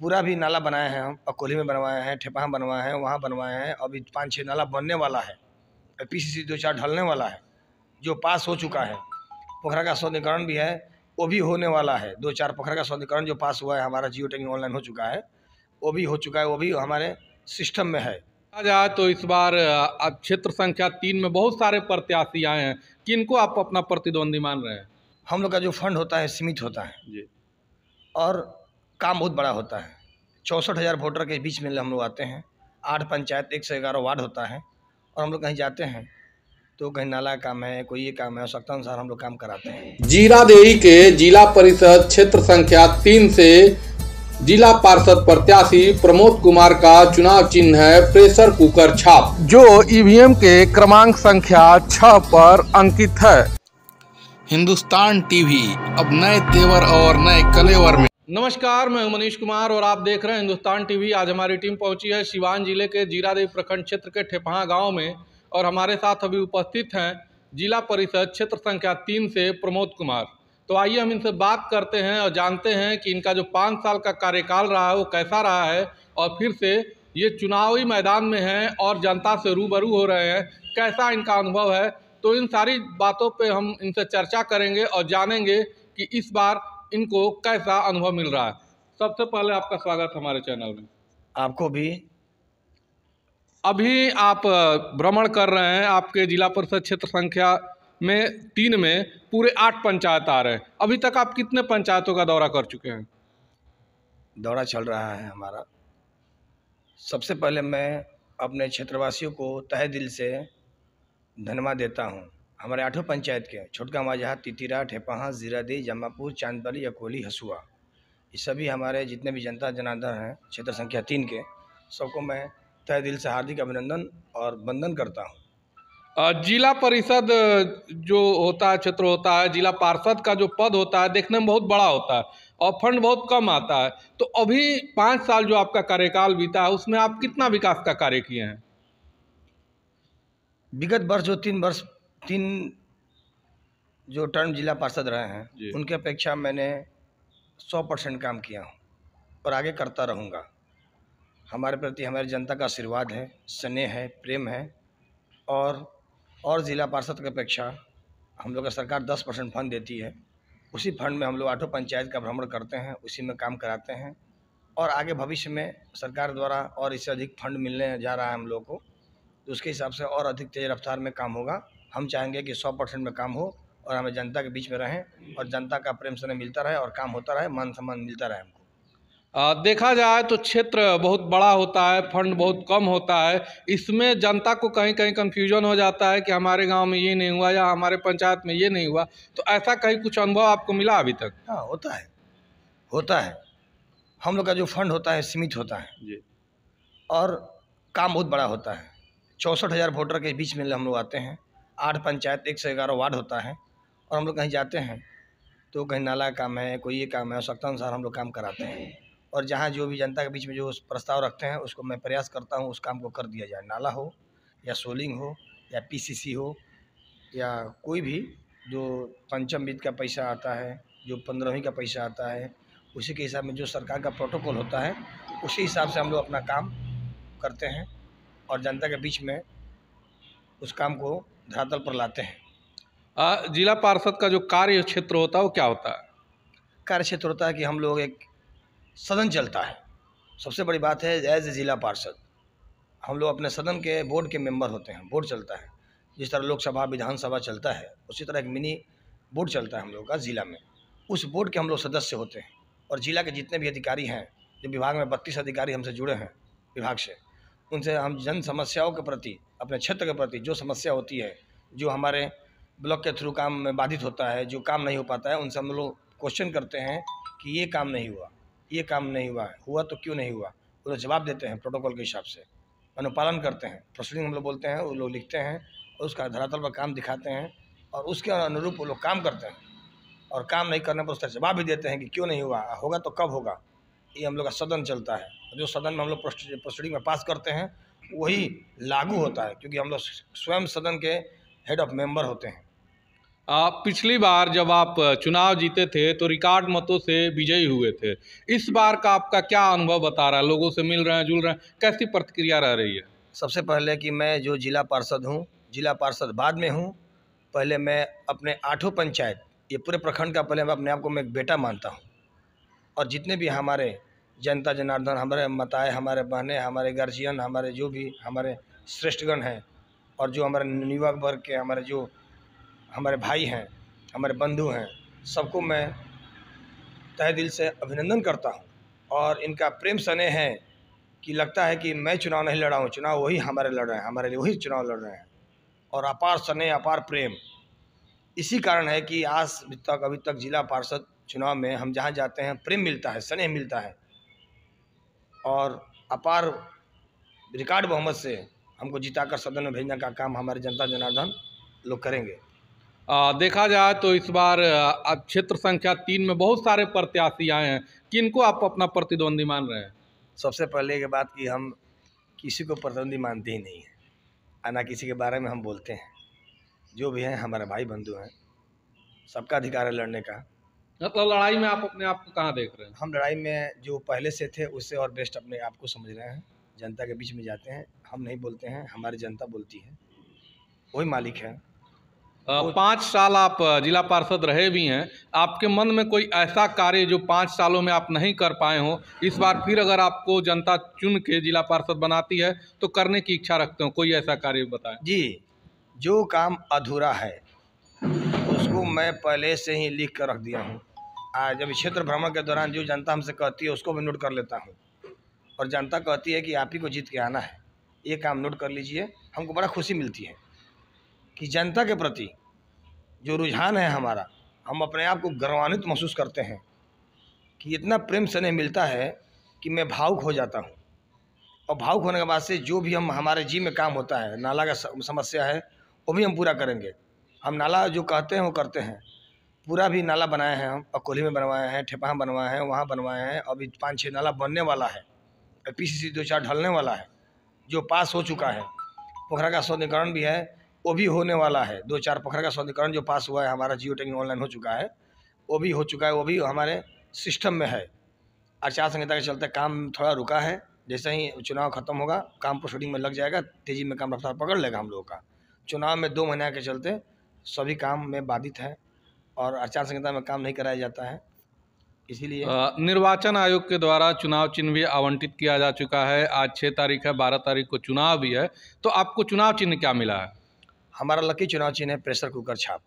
पूरा भी नाला बनाए हैं हम अकोली में बनवाए हैं ठेपहा बनवाए हैं वहाँ बनवाए हैं अभी पाँच छः नाला बनने वाला है पी सी दो चार ढलने वाला है जो पास हो चुका है पोखरा का सौंदर्यकरण भी है वो भी होने वाला है दो चार पोखरा का सौंदर्यकरण जो पास हुआ है हमारा जियो टेकिंग ऑनलाइन हो चुका है वो भी हो चुका है वो भी हमारे सिस्टम में है आ जाए तो इस बार अब क्षेत्र संख्या तीन में बहुत सारे प्रत्याशी आए हैं किनको आप अपना प्रतिद्वंदी मान रहे हैं हम लोग का जो फंड होता है सीमित होता है जी और काम बहुत बड़ा होता है चौंसठ हज़ार वोटर के बीच में हम लोग आते हैं आठ पंचायत एक सौ ग्यारह वार्ड होता है और हम लोग कहीं जाते हैं तो कहीं नाला काम है कोई ये काम है आवश्यकता अनुसार हम लोग काम कराते हैं जीरा देवी के जिला परिषद क्षेत्र संख्या तीन से जिला पार्षद प्रत्याशी प्रमोद कुमार का चुनाव चिन्ह है प्रेशर कुकर छाप जो ईवीएम के क्रमांक संख्या छह पर अंकित है हिंदुस्तान टीवी अब नए तेवर और नए कलेवर में नमस्कार मैं हूं मनीष कुमार और आप देख रहे हैं हिंदुस्तान टीवी आज हमारी टीम पहुंची है सिवान जिले के जीरादेवी प्रखंड क्षेत्र के ठेपहा गांव में और हमारे साथ अभी उपस्थित हैं जिला परिषद क्षेत्र संख्या तीन से प्रमोद कुमार तो आइए हम इनसे बात करते हैं और जानते हैं कि इनका जो पाँच साल का कार्यकाल रहा है वो कैसा रहा है और फिर से ये चुनावी मैदान में हैं और जनता से रूबरू हो रहे हैं कैसा इनका अनुभव है तो इन सारी बातों पर हम इनसे चर्चा करेंगे और जानेंगे कि इस बार इनको कैसा अनुभव मिल रहा है सबसे पहले आपका स्वागत हमारे चैनल में आपको भी अभी आप भ्रमण कर रहे हैं आपके जिला परिषद क्षेत्र संख्या में तीन में पूरे आठ पंचायत आ रहे हैं अभी तक आप कितने पंचायतों का दौरा कर चुके हैं दौरा चल रहा है हमारा सबसे पहले मैं अपने क्षेत्रवासियों को तहे दिल से धन्यवाद देता हूँ हमारे आठों पंचायत के छोटका माजहा तितिरा ठेपाहा जीरादी जमापुर चांदबली अकोली हसुआ ये सभी हमारे जितने भी जनता जनार्दन हैं क्षेत्र संख्या तीन के सबको मैं तय दिल से हार्दिक अभिनंदन और वंदन करता हूँ जिला परिषद जो होता है क्षेत्र होता है जिला पार्षद का जो पद होता है देखने में बहुत बड़ा होता है और फंड बहुत कम आता है तो अभी पाँच साल जो आपका कार्यकाल बीता है उसमें आप कितना विकास का कार्य किए हैं विगत वर्ष जो तीन वर्ष तीन जो टर्म जिला पार्षद रहे हैं उनकी अपेक्षा मैंने सौ परसेंट काम किया हूँ और आगे करता रहूँगा हमारे प्रति हमारी जनता का आशीर्वाद है स्नेह है प्रेम है और और ज़िला पार्षद की अपेक्षा हम लोग का सरकार दस परसेंट फंड देती है उसी फंड में हम लोग आठों पंचायत का भ्रमण करते हैं उसी में काम कराते हैं और आगे भविष्य में सरकार द्वारा और इससे अधिक फंड मिलने जा रहा है हम लोग को तो उसके हिसाब से और अधिक तेज़ रफ्तार में काम होगा हम चाहेंगे कि सौ परसेंट में काम हो और हमें जनता के बीच में रहें और जनता का प्रेम स्नेह मिलता रहे और काम होता रहे मान सम्मान मिलता रहे हमको देखा जाए तो क्षेत्र बहुत बड़ा होता है फंड बहुत कम होता है इसमें जनता को कहीं कहीं कन्फ्यूजन हो जाता है कि हमारे गांव में ये नहीं हुआ या हमारे पंचायत में ये नहीं हुआ तो ऐसा कहीं कुछ अनुभव आपको मिला अभी तक हाँ होता है होता है हम लोग का जो फंड होता है सीमित होता है जी और काम बहुत बड़ा होता है चौंसठ हज़ार वोटर के बीच में हम लोग आते हैं आठ पंचायत एक से ग्यारह वार्ड होता है और हम लोग कहीं जाते हैं तो कहीं नाला का काम है कोई ये काम है आवश्यकता अनुसार हम लोग काम कराते हैं और जहाँ जो भी जनता के बीच में जो प्रस्ताव रखते हैं उसको मैं प्रयास करता हूँ उस काम को कर दिया जाए नाला हो या सोलिंग हो या पीसीसी हो या कोई भी जो पंचम वित्त का पैसा आता है जो पंद्रहवीं का पैसा आता है उसी के हिसाब में जो सरकार का प्रोटोकॉल होता है उसी हिसाब से हम लोग अपना काम करते हैं और जनता के बीच में उस काम को धरातल पर लाते हैं जिला पार्षद का जो कार्य क्षेत्र होता है वो क्या होता है कार्य क्षेत्र होता है कि हम लोग एक सदन चलता है सबसे बड़ी बात है एज ए ज़िला पार्षद हम लोग अपने सदन के बोर्ड के मेंबर होते हैं बोर्ड चलता है जिस तरह लोकसभा विधानसभा चलता है उसी तरह एक मिनी बोर्ड चलता है हम लोग का ज़िला में उस बोर्ड के हम लोग सदस्य होते हैं और ज़िला के जितने भी अधिकारी हैं जो विभाग में बत्तीस अधिकारी हमसे जुड़े हैं विभाग से उनसे हम जन समस्याओं के प्रति अपने क्षेत्र के प्रति जो समस्या होती है जो हमारे ब्लॉक के थ्रू काम में बाधित होता है जो काम नहीं हो पाता है उनसे हम लोग क्वेश्चन करते हैं कि ये काम नहीं हुआ ये काम नहीं हुआ है हुआ तो क्यों नहीं हुआ वो जवाब देते हैं प्रोटोकॉल के हिसाब से अनुपालन करते हैं प्रोसीडिंग हम लोग बोलते हैं वो लोग लिखते हैं और उसका धरातल पर काम दिखाते हैं और उसके अनुरूप वो लोग काम करते हैं और काम नहीं करने पर उसका जवाब भी देते हैं कि क्यों नहीं हुआ होगा तो कब होगा ये हम लोग का सदन चलता है जो सदन में हम लोग प्रोसीडिंग में पास करते हैं वही लागू होता है क्योंकि हम लोग स्वयं सदन के हेड ऑफ मेंबर होते हैं आप पिछली बार जब आप चुनाव जीते थे तो रिकॉर्ड मतों से विजयी हुए थे इस बार का आपका क्या अनुभव बता रहा है लोगों से मिल रहे हैं जुल रहे हैं कैसी प्रतिक्रिया रह रही है सबसे पहले कि मैं जो जिला पार्षद हूँ जिला पार्षद बाद में हूँ पहले मैं अपने आठों पंचायत ये पूरे प्रखंड का पहले मैं अपने आप को मैं एक बेटा मानता हूँ और जितने भी हमारे जनता जनार्दन हमारे मताए हमारे बहने हमारे गार्जियन हमारे जो भी हमारे श्रेष्ठगण हैं और जो हमारे युवक वर्ग के हमारे जो हमारे भाई हैं हमारे बंधु हैं सबको मैं तहे दिल से अभिनंदन करता हूँ और इनका प्रेम स्नेह है कि लगता है कि मैं चुनाव नहीं लड़ा हूँ चुनाव वही हमारे लड़ रहे हैं हमारे लिए वही चुनाव लड़ रहे हैं और अपार स्नेह अपार प्रेम इसी कारण है कि आज तक अभी तक जिला पार्षद चुनाव में हम जहाँ जाते हैं प्रेम मिलता है स्नेह मिलता है और अपार रिकार्ड बहुमत से हमको जिताकर सदन में भेजने का काम हमारे जनता जनार्दन लोग करेंगे आ, देखा जाए तो इस बार क्षेत्र संख्या तीन में बहुत सारे प्रत्याशी आए हैं किनको आप अपना प्रतिद्वंदी मान रहे हैं सबसे पहले ये बात कि हम किसी को प्रतिद्वंदी मानते ही नहीं हैं ना किसी के बारे में हम बोलते हैं जो भी हैं हमारे भाई बंधु हैं सबका अधिकार है लड़ने का मतलब लड़ाई में आप अपने आप को कहाँ देख रहे हैं हम लड़ाई में जो पहले से थे उससे और बेस्ट अपने आप को समझ रहे हैं जनता के बीच में जाते हैं हम नहीं बोलते हैं हमारी जनता बोलती है वही मालिक है पाँच साल आप जिला पार्षद रहे भी हैं आपके मन में कोई ऐसा कार्य जो पाँच सालों में आप नहीं कर पाए हो इस बार फिर अगर आपको जनता चुन के जिला पार्षद बनाती है तो करने की इच्छा रखते हो कोई ऐसा कार्य बताएं जी जो काम अधूरा है उसको मैं पहले से ही लिख कर रख दिया हूँ जब क्षेत्र भ्रमण के दौरान जो जनता हमसे कहती है उसको भी नोट कर लेता हूँ और जनता कहती है कि आप ही को जीत के आना है ये काम नोट कर लीजिए हमको बड़ा खुशी मिलती है कि जनता के प्रति जो रुझान है हमारा हम अपने आप को गौरवान्वित महसूस करते हैं कि इतना प्रेम स्नेह मिलता है कि मैं भावुक हो जाता हूँ और भावुक होने के बाद से जो भी हम हमारे जी में काम होता है नाला का समस्या है वो भी हम पूरा करेंगे हम नाला जो कहते हैं वो करते हैं पूरा भी नाला बनाए हैं हम अकोली में बनवाए हैं ठेपाह बनवाए हैं वहाँ बनवाए हैं अभी पाँच छः नाला बनने वाला है पी सी सी दो चार ढलने वाला है जो पास हो चुका है पोखरा का सौंदीकरण भी है वो भी होने वाला है दो चार पोखरा का सौंदीकरण जो पास हुआ है हमारा जियो टैगिंग ऑनलाइन हो चुका है वो भी हो चुका है वो भी हमारे सिस्टम में है आचार संहिता के चलते काम थोड़ा रुका है जैसे ही चुनाव खत्म होगा काम प्रोसीडिंग में लग जाएगा तेज़ी में काम रफ्तार पकड़ लेगा हम लोगों का चुनाव में दो महीने के चलते सभी काम में बाधित हैं और आचार संहिता में काम नहीं कराया जाता है इसीलिए निर्वाचन आयोग के द्वारा चुनाव चिन्ह भी आवंटित किया जा चुका है आज छः तारीख है बारह तारीख को चुनाव भी है तो आपको चुनाव चिन्ह क्या मिला है हमारा लकी चुनाव चिन्ह है प्रेशर कुकर छाप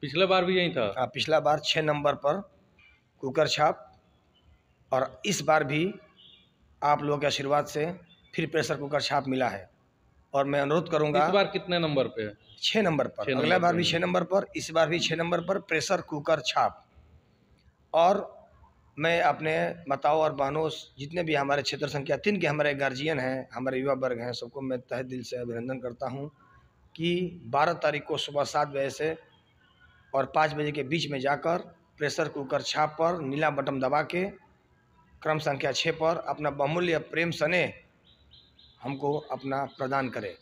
पिछले बार भी यही था हाँ पिछला बार छः नंबर पर कुकर छाप और इस बार भी आप लोगों के आशीर्वाद से फिर प्रेशर कुकर छाप मिला है और मैं अनुरोध करूंगा इस बार कितने नंबर पे है छः नंबर पर अगला बार भी छः नंबर पर इस बार भी छः नंबर पर प्रेशर कुकर छाप और मैं अपने मताओ और बहनों जितने भी हमारे क्षेत्र संख्या तीन के हमारे गार्जियन हैं हमारे युवा वर्ग हैं सबको मैं तह दिल से अभिनंदन करता हूँ कि 12 तारीख को सुबह सात बजे से और पाँच बजे के बीच में जाकर प्रेशर कुकर छाप पर नीला बटन दबा के क्रम संख्या छः पर अपना बहुमूल्य प्रेम सने हमको अपना प्रदान करें